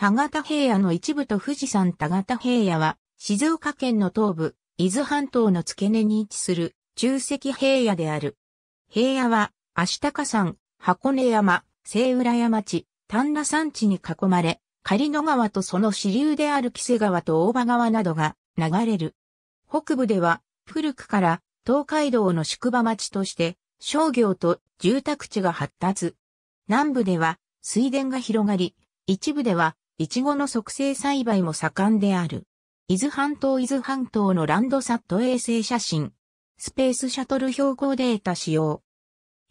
田形平野の一部と富士山田形平野は、静岡県の東部、伊豆半島の付け根に位置する、中石平野である。平野は、足高山、箱根山、西浦山地、丹那山地に囲まれ、仮野川とその支流である木瀬川と大場川などが流れる。北部では、古くから東海道の宿場町として、商業と住宅地が発達。南部では、水田が広がり、一部ではイチゴの促成栽培も盛んである。伊豆半島伊豆半島のランドサット衛星写真。スペースシャトル標高データ使用。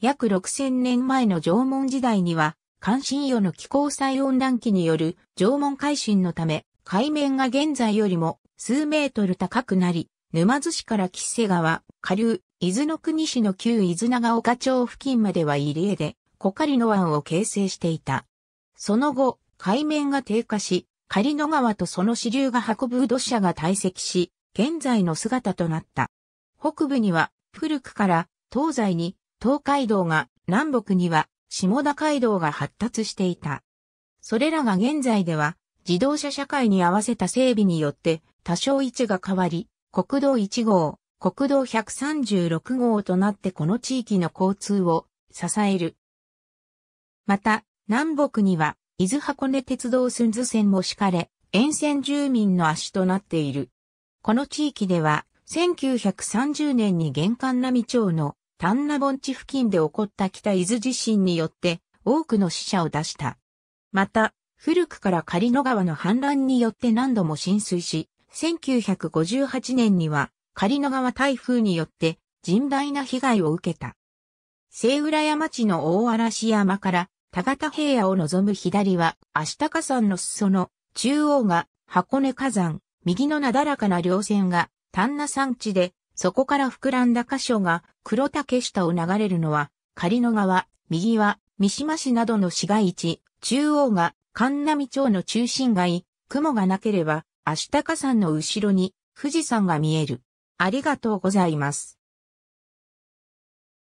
約6000年前の縄文時代には、関心予の気候再温暖期による縄文海進のため、海面が現在よりも数メートル高くなり、沼津市から吉瀬川、下流、伊豆の国市の旧伊豆長岡町付近までは入り江で、小狩リの湾を形成していた。その後、海面が低下し、仮の川とその支流が運ぶ土砂が堆積し、現在の姿となった。北部には古くから東西に東海道が南北には下田街道が発達していた。それらが現在では自動車社会に合わせた整備によって多少位置が変わり、国道1号、国道136号となってこの地域の交通を支える。また、南北には伊豆箱根鉄道寸図線も敷かれ、沿線住民の足となっている。この地域では、1930年に玄関並町の丹那盆地付近で起こった北伊豆地震によって多くの死者を出した。また、古くから狩野川の氾濫によって何度も浸水し、1958年には狩野川台風によって甚大な被害を受けた。西浦山地の大嵐山から田形平野を望む左は、足高山の裾野、中央が箱根火山、右のなだらかな稜線が丹那山地で、そこから膨らんだ箇所が黒竹下を流れるのは、仮の川、右は三島市などの市街地、中央が神波町の中心街、雲がなければ、足高山の後ろに富士山が見える。ありがとうございます。